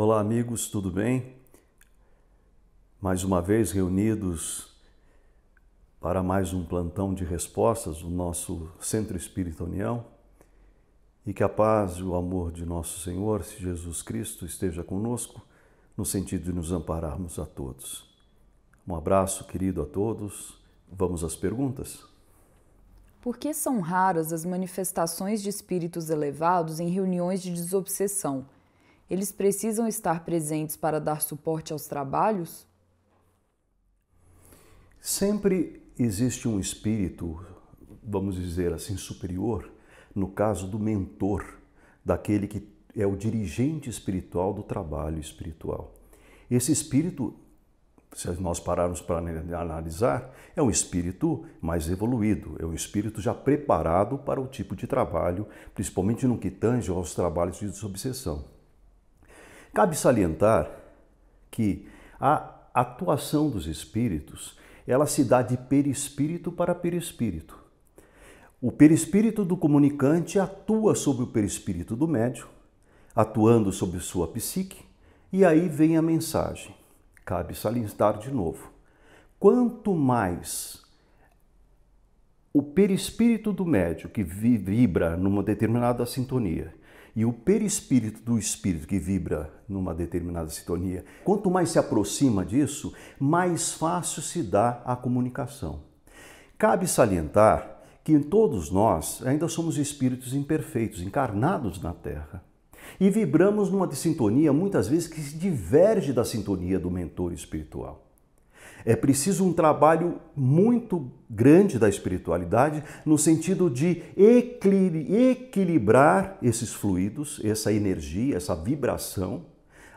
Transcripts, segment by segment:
Olá, amigos, tudo bem? Mais uma vez reunidos para mais um plantão de respostas do nosso Centro Espírita União. E que a paz e o amor de nosso Senhor, Jesus Cristo, esteja conosco, no sentido de nos ampararmos a todos. Um abraço querido a todos. Vamos às perguntas. Por que são raras as manifestações de espíritos elevados em reuniões de desobsessão? eles precisam estar presentes para dar suporte aos trabalhos? Sempre existe um espírito, vamos dizer assim, superior, no caso do mentor, daquele que é o dirigente espiritual do trabalho espiritual. Esse espírito, se nós pararmos para analisar, é um espírito mais evoluído, é um espírito já preparado para o tipo de trabalho, principalmente no que tange aos trabalhos de desobsessão. Cabe salientar que a atuação dos espíritos, ela se dá de perispírito para perispírito. O perispírito do comunicante atua sobre o perispírito do médium, atuando sobre sua psique, e aí vem a mensagem. Cabe salientar de novo. Quanto mais o perispírito do médium que vibra numa determinada sintonia e o perispírito do espírito que vibra numa determinada sintonia, quanto mais se aproxima disso, mais fácil se dá a comunicação. Cabe salientar que todos nós ainda somos espíritos imperfeitos, encarnados na Terra. E vibramos numa sintonia muitas vezes que se diverge da sintonia do mentor espiritual. É preciso um trabalho muito grande da espiritualidade no sentido de equilibrar esses fluidos, essa energia, essa vibração,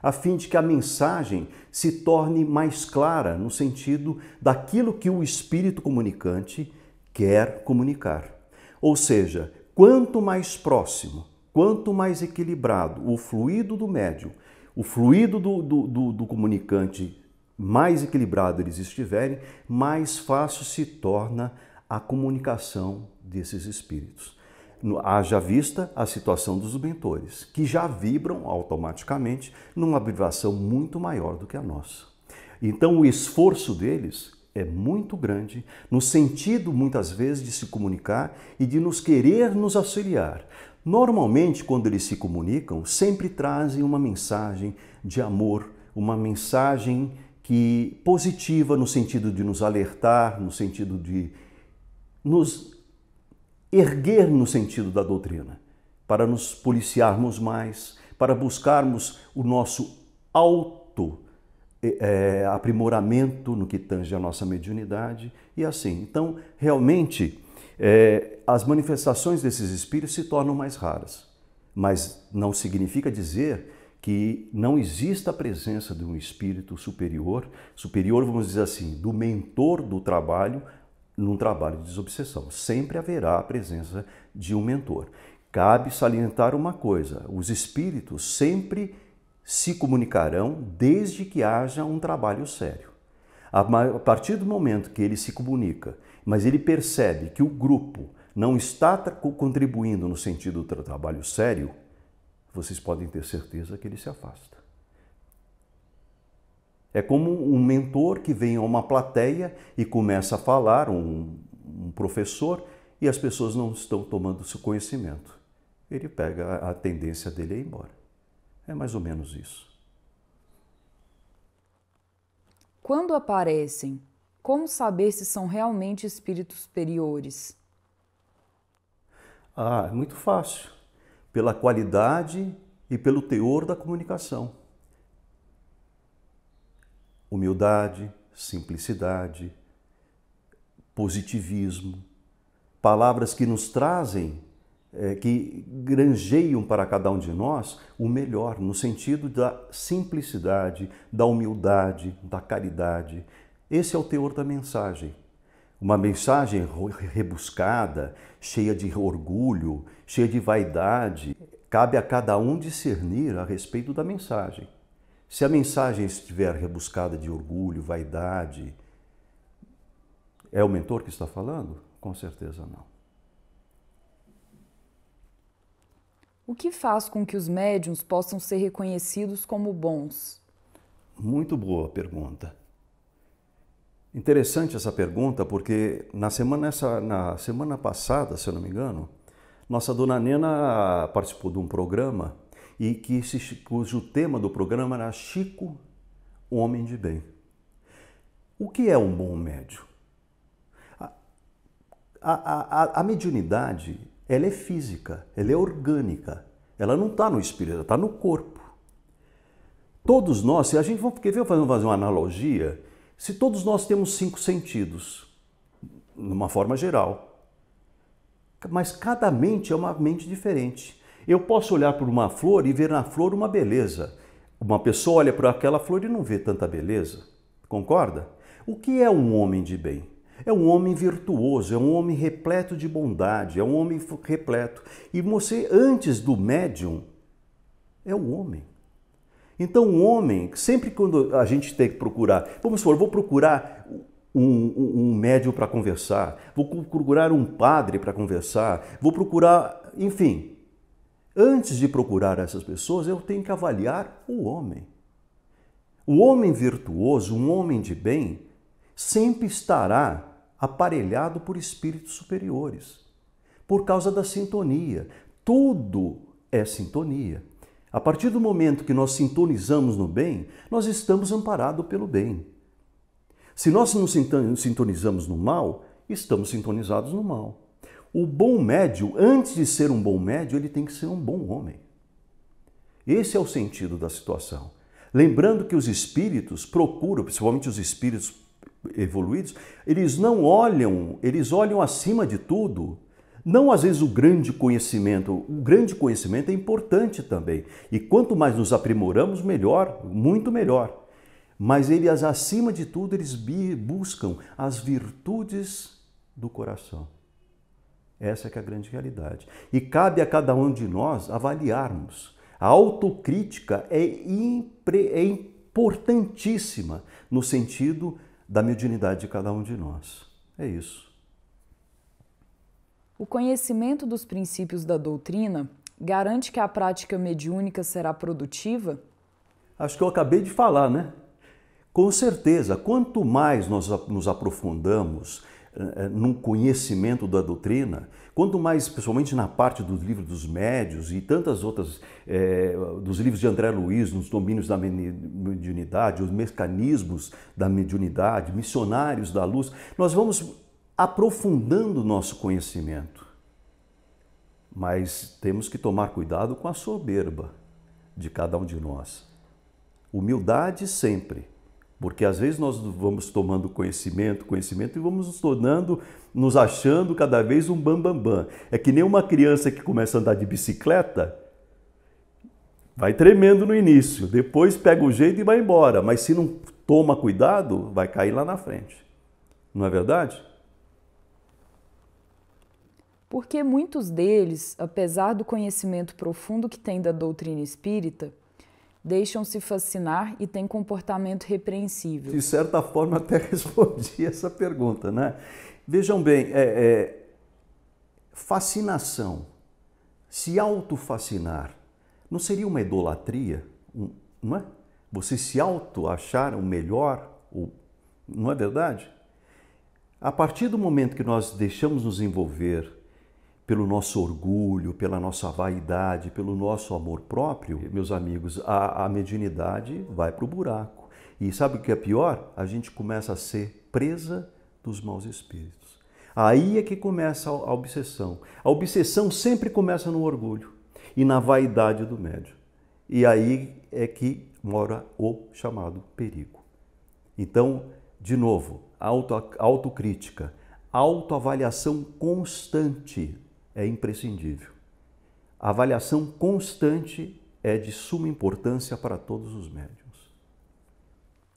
a fim de que a mensagem se torne mais clara no sentido daquilo que o espírito comunicante quer comunicar. Ou seja, quanto mais próximo, quanto mais equilibrado o fluido do médium, o fluido do, do, do, do comunicante mais equilibrado eles estiverem, mais fácil se torna a comunicação desses espíritos. Haja vista a situação dos mentores, que já vibram automaticamente numa vibração muito maior do que a nossa. Então, o esforço deles é muito grande, no sentido muitas vezes de se comunicar e de nos querer nos auxiliar. Normalmente, quando eles se comunicam, sempre trazem uma mensagem de amor, uma mensagem que positiva no sentido de nos alertar, no sentido de nos erguer no sentido da doutrina, para nos policiarmos mais, para buscarmos o nosso auto é, aprimoramento no que tange a nossa mediunidade e assim. Então, realmente, é, as manifestações desses espíritos se tornam mais raras, mas não significa dizer que não exista a presença de um espírito superior, superior, vamos dizer assim, do mentor do trabalho num trabalho de desobsessão. Sempre haverá a presença de um mentor. Cabe salientar uma coisa: os espíritos sempre se comunicarão desde que haja um trabalho sério. A partir do momento que ele se comunica, mas ele percebe que o grupo não está contribuindo no sentido do trabalho sério, vocês podem ter certeza que ele se afasta. É como um mentor que vem a uma plateia e começa a falar, um, um professor, e as pessoas não estão tomando seu conhecimento. Ele pega a tendência dele a ir embora. É mais ou menos isso. Quando aparecem, como saber se são realmente espíritos superiores? Ah, é muito fácil pela qualidade e pelo teor da comunicação. Humildade, simplicidade, positivismo, palavras que nos trazem, é, que granjeiam para cada um de nós o melhor, no sentido da simplicidade, da humildade, da caridade. Esse é o teor da mensagem uma mensagem rebuscada, cheia de orgulho, cheia de vaidade. Cabe a cada um discernir a respeito da mensagem. Se a mensagem estiver rebuscada de orgulho, vaidade, é o mentor que está falando? Com certeza não. O que faz com que os médiums possam ser reconhecidos como bons? Muito boa pergunta. Interessante essa pergunta, porque na semana, essa, na semana passada, se eu não me engano, nossa dona Nena participou de um programa e que se, cujo tema do programa era Chico, o homem de bem. O que é um bom médium? A, a, a, a mediunidade ela é física, ela é orgânica, ela não está no espírito, ela está no corpo. Todos nós, se a gente for fazer uma analogia, se todos nós temos cinco sentidos, numa forma geral, mas cada mente é uma mente diferente. Eu posso olhar para uma flor e ver na flor uma beleza. Uma pessoa olha para aquela flor e não vê tanta beleza. Concorda? O que é um homem de bem? É um homem virtuoso, é um homem repleto de bondade, é um homem repleto. E você, antes do médium, é um homem. Então, o homem, sempre quando a gente tem que procurar, vamos supor, vou procurar um, um, um médium para conversar, vou procurar um padre para conversar, vou procurar, enfim. Antes de procurar essas pessoas, eu tenho que avaliar o homem. O homem virtuoso, um homem de bem, sempre estará aparelhado por espíritos superiores, por causa da sintonia. Tudo é sintonia. A partir do momento que nós sintonizamos no bem, nós estamos amparados pelo bem. Se nós nos sintonizamos no mal, estamos sintonizados no mal. O bom médio, antes de ser um bom médio, ele tem que ser um bom homem. Esse é o sentido da situação. Lembrando que os espíritos procuram, principalmente os espíritos evoluídos, eles não olham, eles olham acima de tudo não às vezes o grande conhecimento, o grande conhecimento é importante também. E quanto mais nos aprimoramos, melhor, muito melhor. Mas eles, acima de tudo, eles buscam as virtudes do coração. Essa é, é a grande realidade. E cabe a cada um de nós avaliarmos. A autocrítica é, impre... é importantíssima no sentido da mediunidade de cada um de nós. É isso. O conhecimento dos princípios da doutrina garante que a prática mediúnica será produtiva? Acho que eu acabei de falar, né? Com certeza, quanto mais nós nos aprofundamos eh, eh, no conhecimento da doutrina, quanto mais, principalmente na parte dos livros dos médios e tantas outras, é, dos livros de André Luiz, nos domínios da mediunidade, os mecanismos da mediunidade, missionários da luz, nós vamos aprofundando o nosso conhecimento. Mas temos que tomar cuidado com a soberba de cada um de nós. Humildade sempre, porque às vezes nós vamos tomando conhecimento, conhecimento e vamos nos tornando, nos achando cada vez um bambambam. Bam, bam. É que nem uma criança que começa a andar de bicicleta, vai tremendo no início, depois pega o jeito e vai embora, mas se não toma cuidado, vai cair lá na frente. Não é verdade? porque muitos deles, apesar do conhecimento profundo que têm da doutrina espírita, deixam-se fascinar e têm comportamento repreensível. De certa forma, até respondi essa pergunta, né? Vejam bem, é, é, fascinação, se autofascinar, não seria uma idolatria, não é? Você se auto-achar o melhor, ou, não é verdade? A partir do momento que nós deixamos nos envolver pelo nosso orgulho, pela nossa vaidade, pelo nosso amor próprio, meus amigos, a, a mediunidade vai para o buraco. E sabe o que é pior? A gente começa a ser presa dos maus espíritos. Aí é que começa a obsessão. A obsessão sempre começa no orgulho e na vaidade do médium. E aí é que mora o chamado perigo. Então, de novo, auto, autocrítica, autoavaliação constante é imprescindível. A avaliação constante é de suma importância para todos os médiums.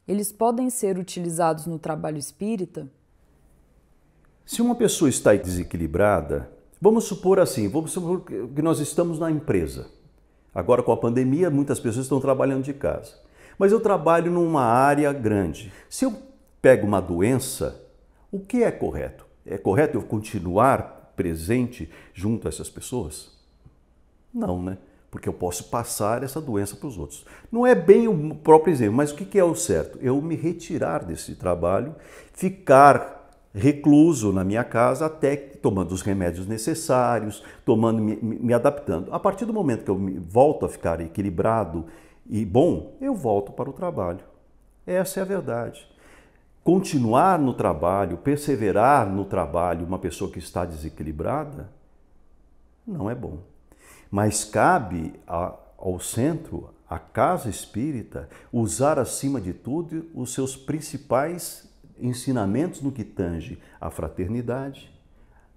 Eles podem ser utilizados no trabalho espírita? Se uma pessoa está desequilibrada, vamos supor assim, vamos supor que nós estamos na empresa. Agora com a pandemia, muitas pessoas estão trabalhando de casa. Mas eu trabalho numa área grande. Se eu pego uma doença, o que é correto? É correto eu continuar presente junto a essas pessoas? Não, né? Porque eu posso passar essa doença para os outros. Não é bem o próprio exemplo, mas o que é o certo? Eu me retirar desse trabalho, ficar recluso na minha casa até tomando os remédios necessários, tomando me, me, adaptando. A partir do momento que eu volto a ficar equilibrado e bom, eu volto para o trabalho. Essa é a verdade continuar no trabalho, perseverar no trabalho, uma pessoa que está desequilibrada, não é bom. Mas cabe a, ao centro, à casa espírita, usar acima de tudo os seus principais ensinamentos no que tange à fraternidade,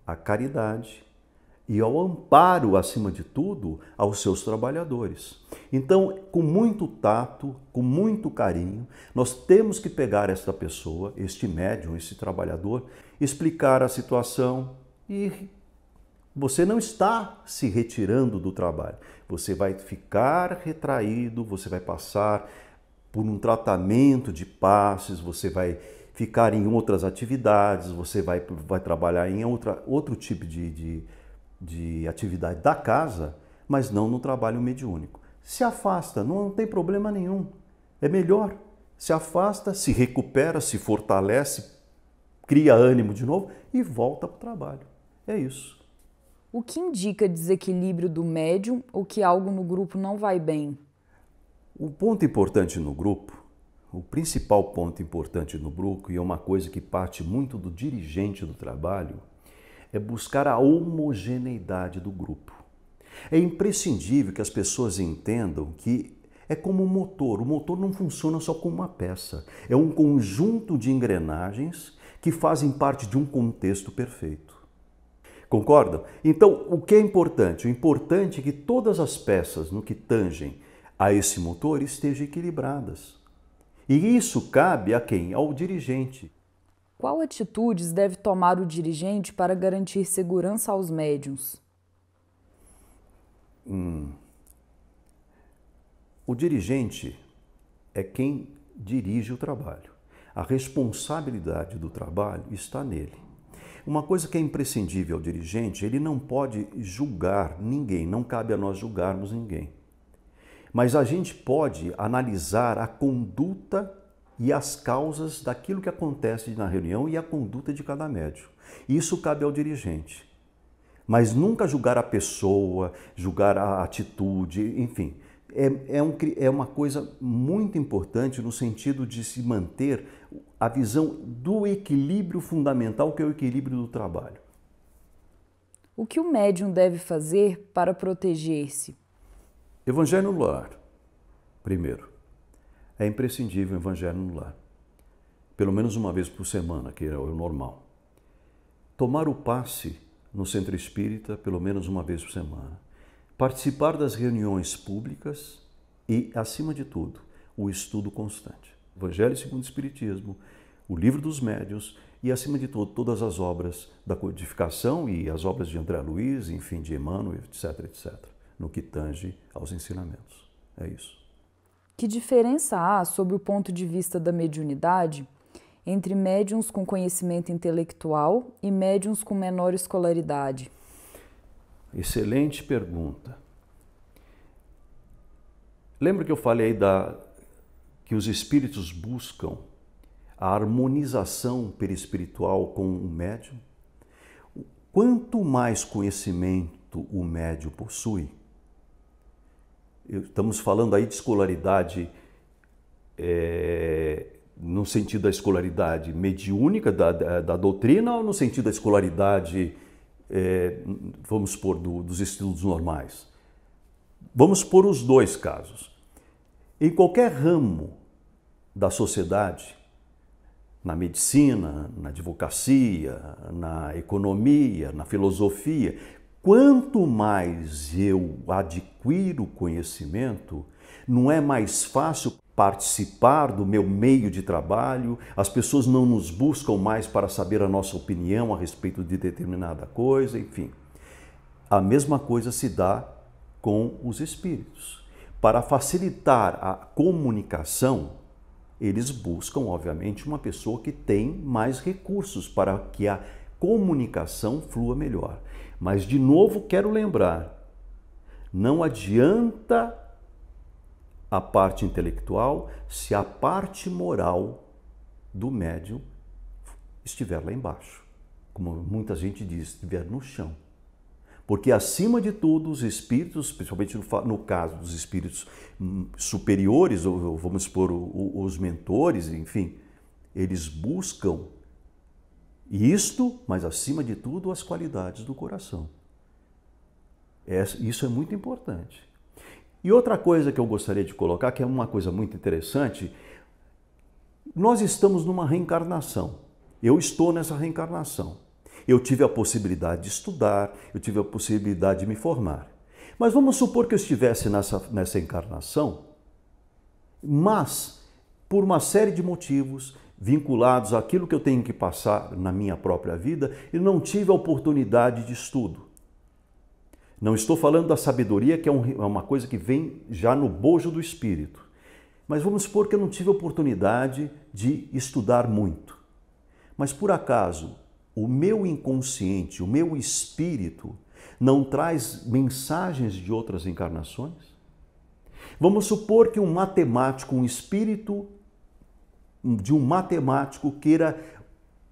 à caridade, e ao amparo, acima de tudo, aos seus trabalhadores. Então, com muito tato, com muito carinho, nós temos que pegar esta pessoa, este médium, este trabalhador, explicar a situação e você não está se retirando do trabalho. Você vai ficar retraído, você vai passar por um tratamento de passes, você vai ficar em outras atividades, você vai, vai trabalhar em outra, outro tipo de, de de atividade da casa, mas não no trabalho mediúnico. Se afasta, não tem problema nenhum. É melhor. Se afasta, se recupera, se fortalece, cria ânimo de novo e volta para o trabalho. É isso. O que indica desequilíbrio do médium ou que algo no grupo não vai bem? O ponto importante no grupo, o principal ponto importante no grupo, e é uma coisa que parte muito do dirigente do trabalho, é buscar a homogeneidade do grupo. É imprescindível que as pessoas entendam que é como um motor. O motor não funciona só com uma peça. É um conjunto de engrenagens que fazem parte de um contexto perfeito. Concordam? Então, o que é importante? O importante é que todas as peças no que tangem a esse motor estejam equilibradas. E isso cabe a quem? Ao dirigente. Qual atitudes deve tomar o dirigente para garantir segurança aos médiums? Hum. O dirigente é quem dirige o trabalho. A responsabilidade do trabalho está nele. Uma coisa que é imprescindível ao dirigente, ele não pode julgar ninguém, não cabe a nós julgarmos ninguém. Mas a gente pode analisar a conduta e as causas daquilo que acontece na reunião e a conduta de cada médico. Isso cabe ao dirigente. Mas nunca julgar a pessoa, julgar a atitude, enfim. É, é, um, é uma coisa muito importante no sentido de se manter a visão do equilíbrio fundamental, que é o equilíbrio do trabalho. O que o médium deve fazer para proteger-se? Evangelho no lar, primeiro é imprescindível o evangelho no lar. Pelo menos uma vez por semana, que é o normal. Tomar o passe no centro espírita, pelo menos uma vez por semana. Participar das reuniões públicas e, acima de tudo, o estudo constante. Evangelho segundo o Espiritismo, o Livro dos Médios e, acima de tudo, todas as obras da codificação e as obras de André Luiz, enfim, de Emmanuel, etc., etc., no que tange aos ensinamentos. É isso. Que diferença há, sob o ponto de vista da mediunidade, entre médiums com conhecimento intelectual e médiums com menor escolaridade? Excelente pergunta. Lembra que eu falei da que os espíritos buscam a harmonização perispiritual com o médium? Quanto mais conhecimento o médium possui, Estamos falando aí de escolaridade é, no sentido da escolaridade mediúnica da, da, da, doutrina ou no sentido da escolaridade, é, vamos supor, do, dos estudos normais? Vamos por os dois casos. Em qualquer ramo da sociedade, na medicina, na advocacia, na economia, na filosofia, quanto mais eu adquiro, adquiro conhecimento, não é mais fácil participar do meu meio de trabalho, as pessoas não nos buscam mais para saber a nossa opinião a respeito de determinada coisa, enfim. A mesma coisa se dá com os espíritos. Para facilitar a comunicação, eles buscam, obviamente, uma pessoa que tem mais recursos para que a comunicação flua melhor. Mas, de novo, quero lembrar não adianta a parte intelectual se a parte moral do médium estiver lá embaixo. Como muita gente diz, estiver no chão. Porque, acima de tudo, os espíritos, principalmente no caso dos espíritos hum, superiores, ou vamos supor, os mentores, enfim, eles buscam isto, mas acima de tudo, as qualidades do coração. É, isso é muito importante. E outra coisa que eu gostaria de colocar, que é uma coisa muito interessante, nós estamos numa reencarnação. Eu estou nessa reencarnação. Eu tive a possibilidade de estudar, eu tive a possibilidade de me formar. Mas vamos supor que eu estivesse nessa, nessa encarnação, mas por uma série de motivos vinculados àquilo que eu tenho que passar na minha própria vida, eu não tive a oportunidade de estudo. Não estou falando da sabedoria, que é, um, é uma coisa que vem já no bojo do espírito. Mas vamos supor que eu não tive oportunidade de estudar muito. Mas por acaso, o meu inconsciente, o meu espírito, não traz mensagens de outras encarnações? Vamos supor que um matemático, um espírito de um matemático queira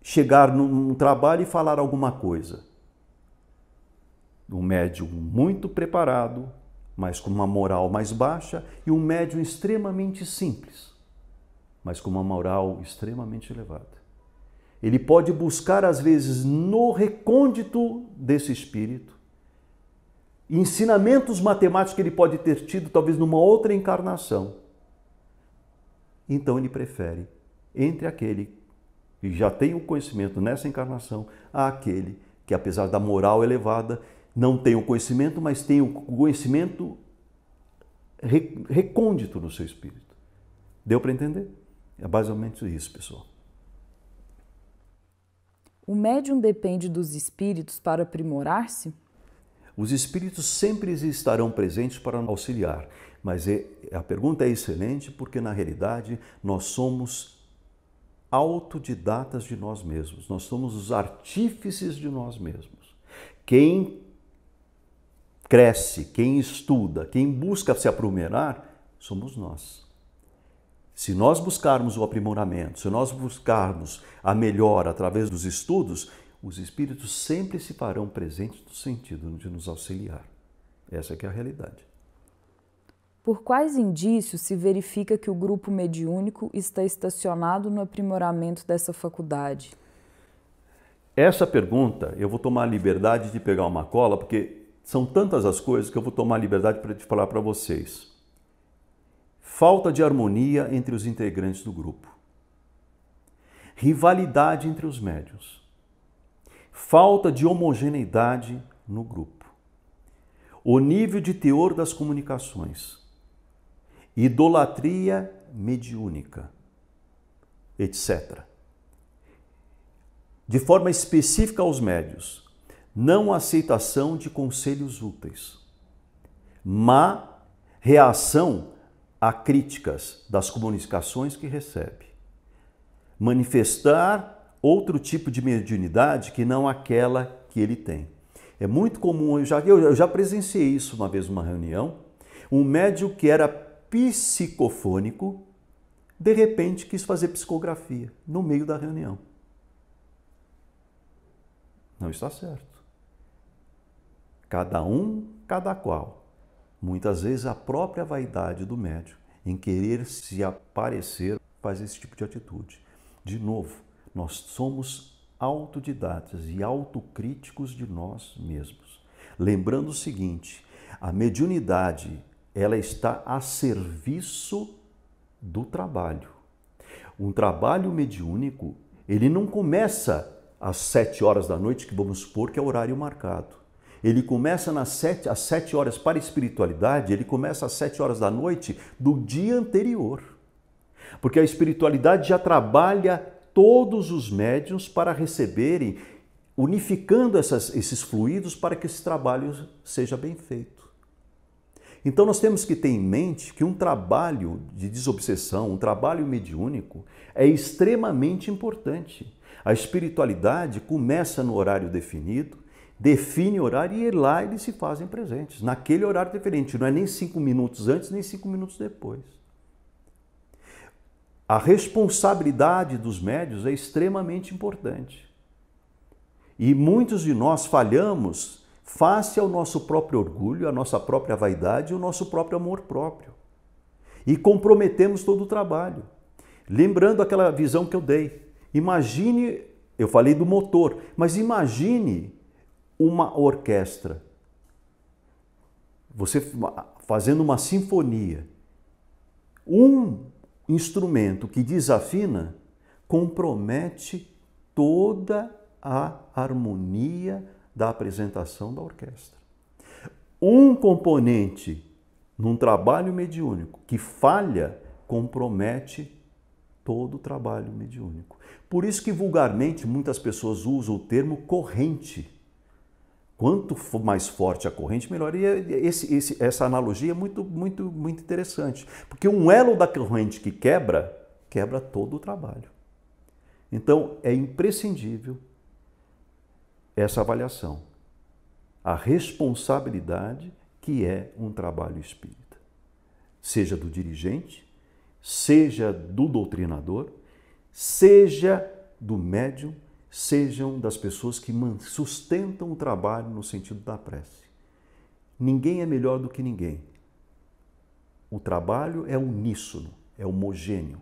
chegar num trabalho e falar alguma coisa um médium muito preparado, mas com uma moral mais baixa, e um médium extremamente simples, mas com uma moral extremamente elevada. Ele pode buscar, às vezes, no recôndito desse espírito, ensinamentos matemáticos que ele pode ter tido, talvez numa outra encarnação. Então ele prefere entre aquele que já tem o conhecimento nessa encarnação a aquele que, apesar da moral elevada, não tem o conhecimento, mas tem o conhecimento recôndito no seu espírito. Deu para entender? É basicamente isso, pessoal. O médium depende dos espíritos para aprimorar-se? Os espíritos sempre estarão presentes para auxiliar, mas é, a pergunta é excelente porque, na realidade, nós somos autodidatas de nós mesmos, nós somos os artífices de nós mesmos. Quem cresce, quem estuda, quem busca se aprimorar, somos nós. Se nós buscarmos o aprimoramento, se nós buscarmos a melhora através dos estudos, os espíritos sempre se farão presentes no sentido de nos auxiliar. Essa é, é a realidade. Por quais indícios se verifica que o grupo mediúnico está estacionado no aprimoramento dessa faculdade? Essa pergunta, eu vou tomar a liberdade de pegar uma cola, porque são tantas as coisas que eu vou tomar liberdade para te falar para vocês. Falta de harmonia entre os integrantes do grupo. Rivalidade entre os médios. Falta de homogeneidade no grupo. O nível de teor das comunicações. Idolatria mediúnica, etc. De forma específica aos médios, não aceitação de conselhos úteis, má reação a críticas das comunicações que recebe, manifestar outro tipo de mediunidade que não aquela que ele tem. É muito comum, eu já, eu já presenciei isso uma vez numa reunião, um médium que era psicofônico, de repente quis fazer psicografia no meio da reunião. Não está certo cada um, cada qual. Muitas vezes a própria vaidade do médico em querer se aparecer faz esse tipo de atitude. De novo, nós somos autodidatas e autocríticos de nós mesmos. Lembrando o seguinte, a mediunidade, ela está a serviço do trabalho. Um trabalho mediúnico, ele não começa às sete horas da noite, que vamos supor que é o horário marcado. Ele começa nas sete, às sete horas para a espiritualidade, ele começa às sete horas da noite do dia anterior. Porque a espiritualidade já trabalha todos os médiums para receberem, unificando essas, esses fluidos para que esse trabalho seja bem feito. Então nós temos que ter em mente que um trabalho de desobsessão, um trabalho mediúnico, é extremamente importante. A espiritualidade começa no horário definido, define horário e lá eles se fazem presentes, naquele horário diferente, não é nem cinco minutos antes nem cinco minutos depois. A responsabilidade dos médios é extremamente importante. E muitos de nós falhamos face ao nosso próprio orgulho, à nossa própria vaidade e ao nosso próprio amor próprio. E comprometemos todo o trabalho. Lembrando aquela visão que eu dei. Imagine, eu falei do motor, mas imagine uma orquestra, você fazendo uma sinfonia, um instrumento que desafina compromete toda a harmonia da apresentação da orquestra. Um componente num trabalho mediúnico que falha compromete todo o trabalho mediúnico. Por isso que vulgarmente muitas pessoas usam o termo corrente Quanto mais forte a corrente, melhor. E é, é esse, esse, essa analogia é muito, muito, muito interessante. Porque um elo da corrente que quebra, quebra todo o trabalho. Então, é imprescindível essa avaliação. A responsabilidade que é um trabalho espírita, seja do dirigente, seja do doutrinador, seja do médium sejam das pessoas que sustentam o trabalho no sentido da prece. Ninguém é melhor do que ninguém. O trabalho é uníssono, é homogêneo.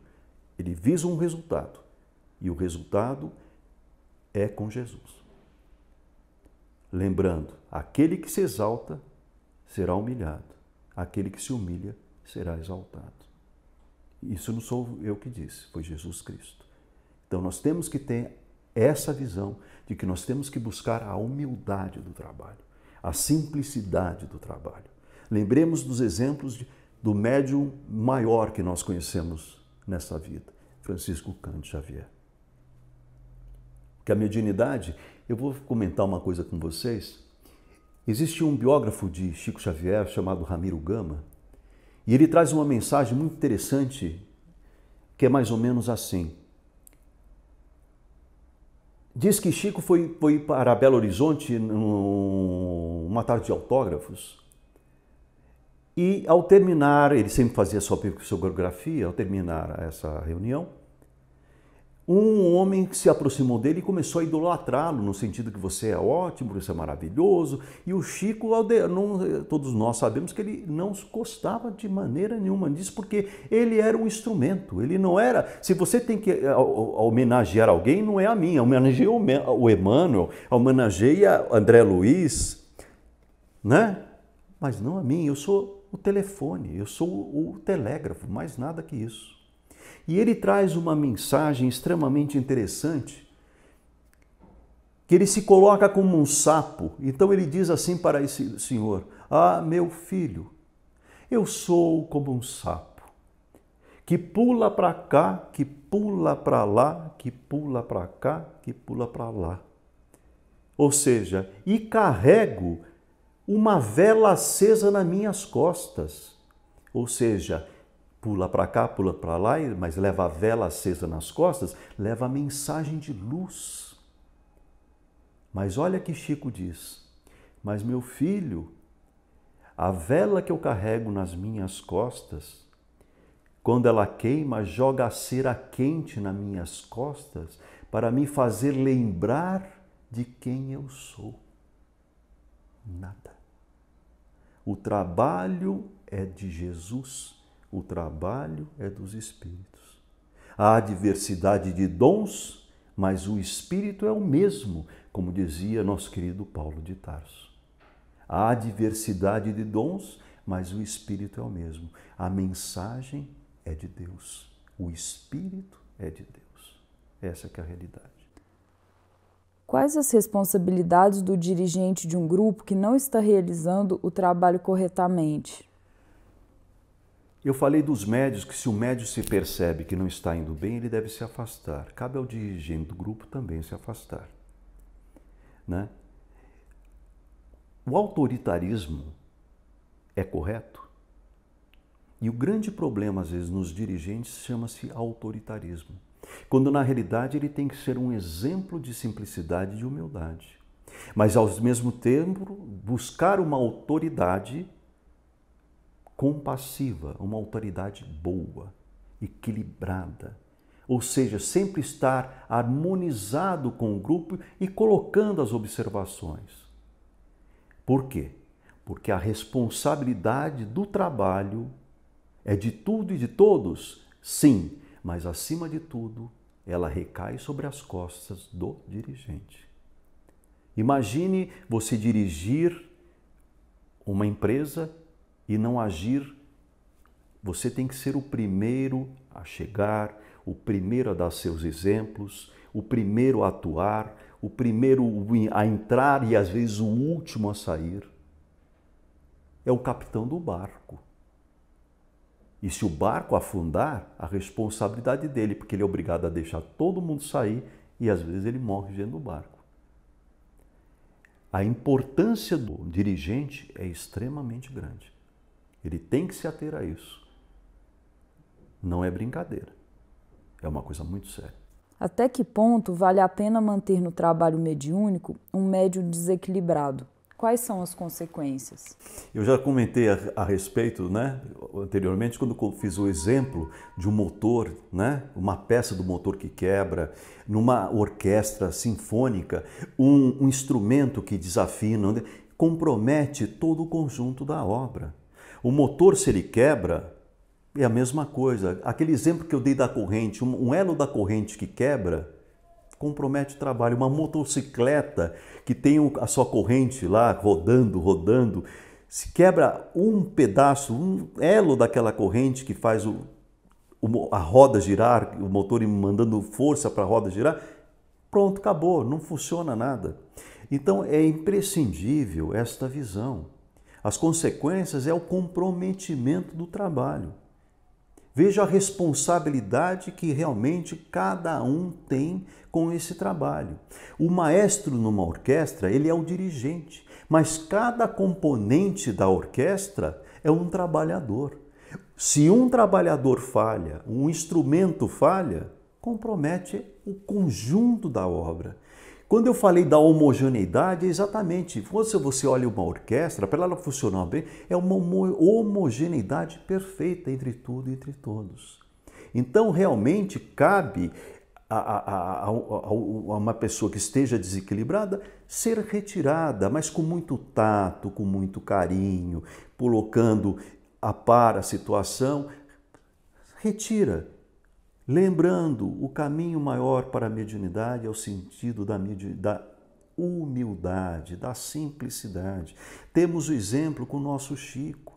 Ele visa um resultado e o resultado é com Jesus. Lembrando, aquele que se exalta será humilhado, aquele que se humilha será exaltado. Isso não sou eu que disse, foi Jesus Cristo. Então nós temos que ter essa visão de que nós temos que buscar a humildade do trabalho, a simplicidade do trabalho. Lembremos dos exemplos de, do médium maior que nós conhecemos nessa vida, Francisco Cante Xavier. Que a mediunidade, eu vou comentar uma coisa com vocês. Existe um biógrafo de Chico Xavier chamado Ramiro Gama, e ele traz uma mensagem muito interessante que é mais ou menos assim: Diz que Chico foi, foi para Belo Horizonte numa tarde de autógrafos e ao terminar, ele sempre fazia sua psicografia, ao terminar essa reunião, um homem se aproximou dele e começou a idolatrá-lo, no sentido que você é ótimo, você é maravilhoso. E o Chico, todos nós sabemos que ele não gostava de maneira nenhuma disso, porque ele era um instrumento, ele não era. Se você tem que eh, homenagear alguém, não é a mim homenageei o Emmanuel, a André Luiz, né? Mas não a mim, eu sou o telefone, eu sou o telégrafo, mais nada que isso. E ele traz uma mensagem extremamente interessante, que ele se coloca como um sapo. Então ele diz assim para esse senhor: Ah, meu filho, eu sou como um sapo, que pula para cá, que pula para lá, que pula para cá, que pula para lá. Ou seja, e carrego uma vela acesa nas minhas costas. Ou seja, pula para cá, pula para lá, mas leva a vela acesa nas costas, leva a mensagem de luz. Mas olha que Chico diz: Mas meu filho, a vela que eu carrego nas minhas costas, quando ela queima, joga a cera quente nas minhas costas para me fazer lembrar de quem eu sou. Nada. O trabalho é de Jesus o trabalho é dos espíritos. Há diversidade de dons, mas o espírito é o mesmo, como dizia nosso querido Paulo de Tarso. Há diversidade de dons, mas o espírito é o mesmo. A mensagem é de Deus. O espírito é de Deus. Essa é a realidade. Quais as responsabilidades do dirigente de um grupo que não está realizando o trabalho corretamente? Eu falei dos médios que se o médio se percebe que não está indo bem, ele deve se afastar. Cabe ao dirigente do grupo também se afastar. Né? O autoritarismo é correto? E o grande problema, às vezes, nos dirigentes chama-se autoritarismo. Quando, na realidade, ele tem que ser um exemplo de simplicidade e de humildade. Mas, ao mesmo tempo, buscar uma autoridade compassiva, uma autoridade boa, equilibrada. Ou seja, sempre estar harmonizado com o grupo e colocando as observações. Por quê? Porque a responsabilidade do trabalho é de tudo e de todos, sim, mas acima de tudo, ela recai sobre as costas do dirigente. Imagine você dirigir uma empresa e não agir, você tem que ser o primeiro a chegar, o primeiro a dar seus exemplos, o primeiro a atuar, o primeiro a entrar e às vezes o último a sair. É o capitão do barco. E se o barco afundar, a responsabilidade dele, porque ele é obrigado a deixar todo mundo sair e às vezes ele morre dentro do barco. A importância do dirigente é extremamente grande. Ele tem que se ater a isso. Não é brincadeira. É uma coisa muito séria. Até que ponto vale a pena manter no trabalho mediúnico um médium desequilibrado? Quais são as consequências? Eu já comentei a, a, respeito, né, anteriormente, quando fiz o exemplo de um motor, né, uma peça do motor que quebra, numa orquestra sinfônica, um, um instrumento que desafina, compromete todo o conjunto da obra. O motor, se ele quebra, é a mesma coisa. Aquele exemplo que eu dei da corrente, um elo da corrente que quebra, compromete o trabalho. Uma motocicleta que tem a sua corrente lá rodando, rodando, se quebra um pedaço, um elo daquela corrente que faz o, a roda girar, o motor mandando força para a roda girar, pronto, acabou, não funciona nada. Então é imprescindível esta visão. As consequências é o comprometimento do trabalho. Veja a responsabilidade que realmente cada um tem com esse trabalho. O maestro numa orquestra, ele é o dirigente, mas cada componente da orquestra é um trabalhador. Se um trabalhador falha, um instrumento falha, compromete o conjunto da obra. Quando eu falei da homogeneidade, é exatamente. Quando você olha uma orquestra, para ela funcionar bem, é uma homogeneidade perfeita entre tudo e entre todos. Então, realmente, cabe a, a, a, a, uma pessoa que esteja desequilibrada ser retirada, mas com muito tato, com muito carinho, colocando a par a situação, retira. Lembrando, o caminho maior para a mediunidade é o sentido da, da humildade, da simplicidade. Temos o exemplo com o nosso Chico.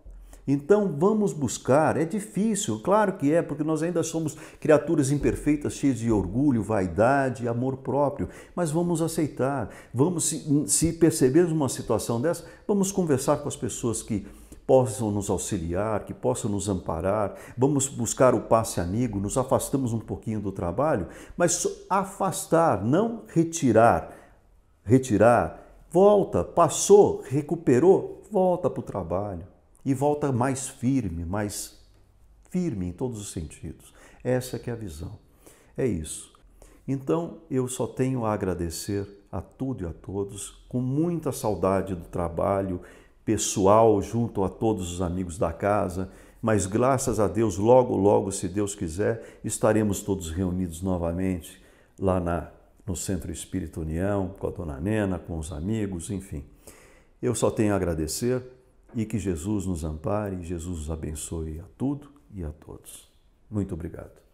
Então vamos buscar, é difícil, claro que é, porque nós ainda somos criaturas imperfeitas, cheias de orgulho, vaidade, amor próprio, mas vamos aceitar, vamos se, se percebermos uma situação dessa, vamos conversar com as pessoas que possam nos auxiliar, que possam nos amparar. Vamos buscar o passe amigo, nos afastamos um pouquinho do trabalho, mas afastar, não retirar. Retirar, volta, passou, recuperou, volta para o trabalho e volta mais firme, mais firme em todos os sentidos. Essa que é a visão. É isso. Então, eu só tenho a agradecer a tudo e a todos, com muita saudade do trabalho pessoal junto a todos os amigos da casa, mas graças a Deus, logo, logo, se Deus quiser, estaremos todos reunidos novamente lá na, no Centro Espírito União, com a dona Nena, com os amigos, enfim. Eu só tenho a agradecer e que Jesus nos ampare, Jesus nos abençoe a tudo e a todos. Muito obrigado.